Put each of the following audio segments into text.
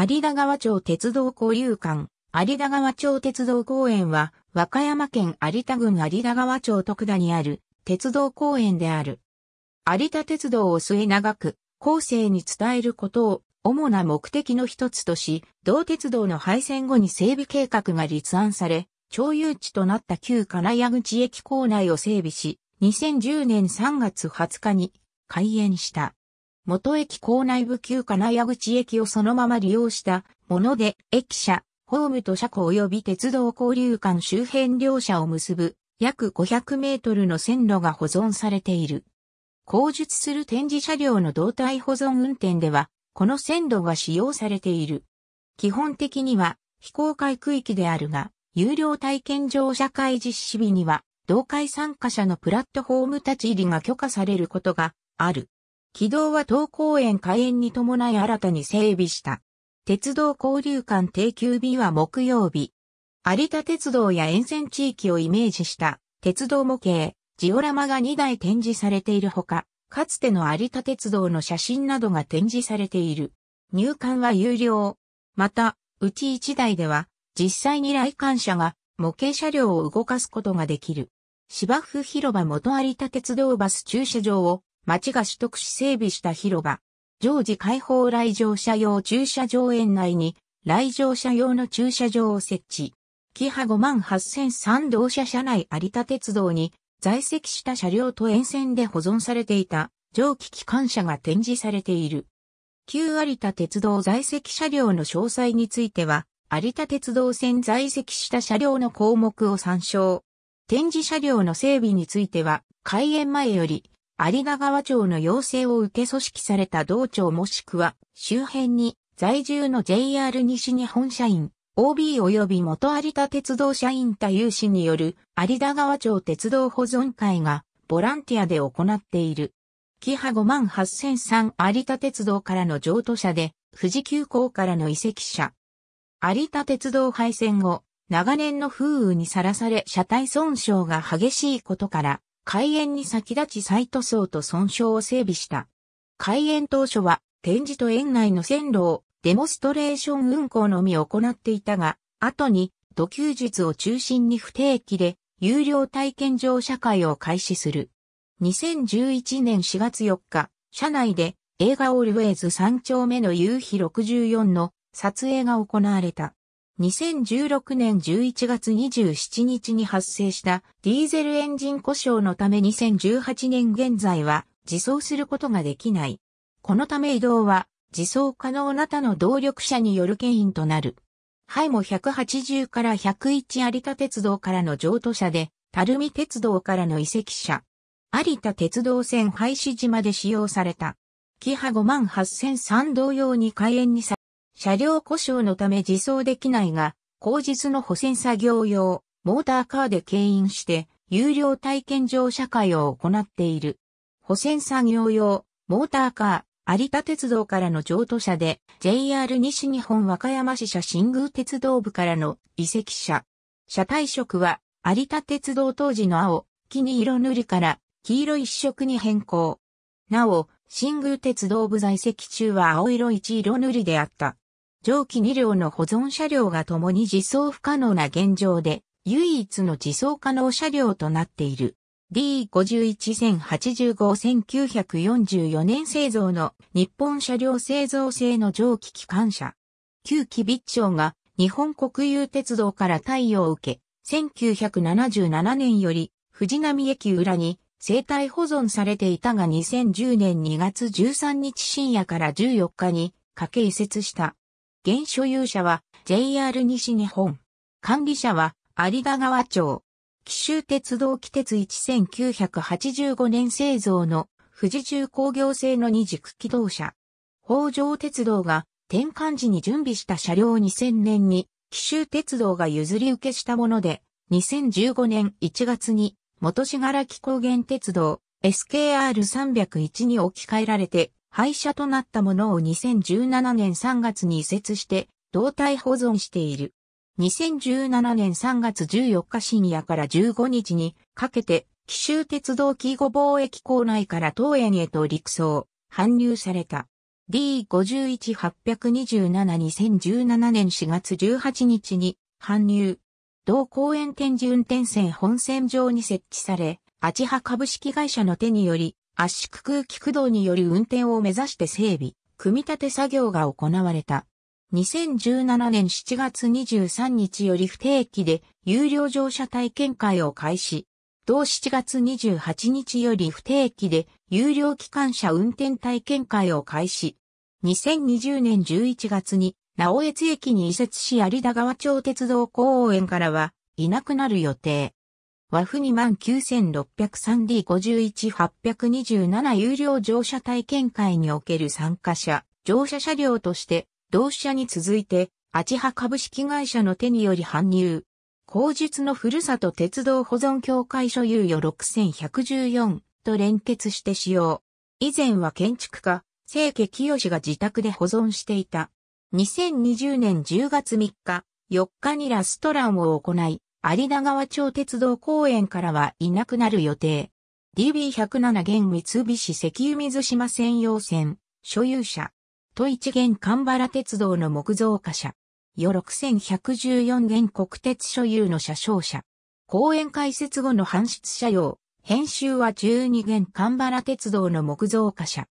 有田川町鉄道交流館、有田川町鉄道公園は、和歌山県有田郡有田川町徳田にある鉄道公園である。有田鉄道を末長く、後世に伝えることを主な目的の一つとし、同鉄道の廃線後に整備計画が立案され、町有地となった旧金谷口駅構内を整備し、2010年3月20日に開園した。元駅構内部旧金谷口駅をそのまま利用したもので、駅舎、ホームと車庫及び鉄道交流間周辺両社を結ぶ約500メートルの線路が保存されている。後述する展示車両の動体保存運転では、この線路が使用されている。基本的には非公開区域であるが、有料体験乗車会実施日には、同会参加者のプラットフォーム立ち入りが許可されることがある。軌道は東公園開園に伴い新たに整備した。鉄道交流館定休日は木曜日。有田鉄道や沿線地域をイメージした鉄道模型、ジオラマが2台展示されているほか、かつての有田鉄道の写真などが展示されている。入館は有料。また、うち1台では、実際に来館者が模型車両を動かすことができる。芝生広場元有田鉄道バス駐車場を町が取得し整備した広場、常時開放来場者用駐車場園内に来場者用の駐車場を設置。キハ5万8003同社車内有田鉄道に在籍した車両と沿線で保存されていた蒸気機関車が展示されている。旧有田鉄道在籍車両の詳細については、有田鉄道線在籍した車両の項目を参照。展示車両の整備については、開園前より有田川町の要請を受け組織された道庁もしくは周辺に在住の JR 西日本社員、OB 及び元有田鉄道社員太有志による有田川町鉄道保存会がボランティアで行っている。キハ58003有田鉄道からの譲渡者で、富士急行からの移籍者。有田鉄道廃線後、長年の風雨にさらされ車体損傷が激しいことから、開園に先立ちサイト層と損傷を整備した。開園当初は展示と園内の線路をデモストレーション運行のみ行っていたが、後に土休術を中心に不定期で有料体験乗車会を開始する。2011年4月4日、社内で映画オールウェイズ3丁目の夕日64の撮影が行われた。2016年11月27日に発生したディーゼルエンジン故障のため2018年現在は自走することができない。このため移動は自走可能な他の動力車による牽引となる。ハイモ180から101有田鉄道からの譲渡車で、るみ鉄道からの移籍車。有田鉄道線廃止時まで使用された。キハ58003同様に開園にさ車両故障のため自走できないが、後日の補選作業用、モーターカーで牽引して、有料体験乗車会を行っている。補選作業用、モーターカー、有田鉄道からの譲渡車で、JR 西日本和歌山支社新宮鉄道部からの移籍車。車体色は、有田鉄道当時の青、木に色塗りから黄色一色に変更。なお、新宮鉄道部在籍中は青色一色塗りであった。蒸気2両の保存車両が共に自走不可能な現状で、唯一の自走可能車両となっている。D51-085-1944 年製造の日本車両製造製の蒸気機関車。旧機備長が日本国有鉄道から対応を受け、1977年より藤波駅裏に生体保存されていたが2010年2月13日深夜から14日に家け移設した。現所有者は JR 西日本。管理者は有田川町。紀州鉄道汽鉄1985年製造の富士重工業製の二軸機動車。北条鉄道が転換時に準備した車両2000年に紀州鉄道が譲り受けしたもので、2015年1月に元信楽高原鉄道 SKR301 に置き換えられて廃車となったものを2017年3月に移設して、胴体保存している。2017年3月14日深夜から15日にかけて、紀州鉄道紀御貿易港内から東園へと陸送、搬入された。D518272017 年4月18日に搬入。同公園展示運転線本線上に設置され、アチハ株式会社の手により圧縮空気駆動により運転を目指して整備、組み立て作業が行われた。2017年7月23日より不定期で有料乗車体験会を開始。同7月28日より不定期で有料機関車運転体験会を開始。2020年11月に直江津駅に移設し有田川町鉄道公園からはいなくなる予定。和風 29603D51827 有料乗車体験会における参加者、乗車車両として、同社に続いて、アチハ株式会社の手により搬入。後述のふるさと鉄道保存協会所有よ6114と連結して使用。以前は建築家、清家清が自宅で保存していた。2020年10月3日、4日にラストランを行い、有田川町鉄道公園からはいなくなる予定。DB107 現三菱石油水島専用線、所有者。都市元神原鉄道の木造貨車。よ6114元国鉄所有の車掌車。公園開設後の搬出車用。編集は12元神原鉄道の木造貨車。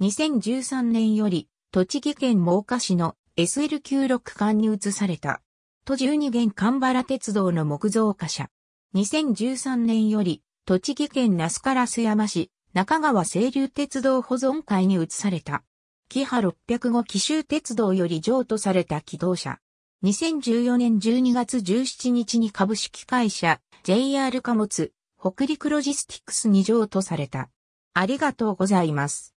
2013年より、栃木県真岡市の SL96 館に移された。都12元神原鉄道の木造貨車。2013年より、栃木県那須烏山市、中川清流鉄道保存会に移された。キハ605紀州鉄道より譲渡された機動車。2014年12月17日に株式会社 JR 貨物北陸ロジスティクスに譲渡された。ありがとうございます。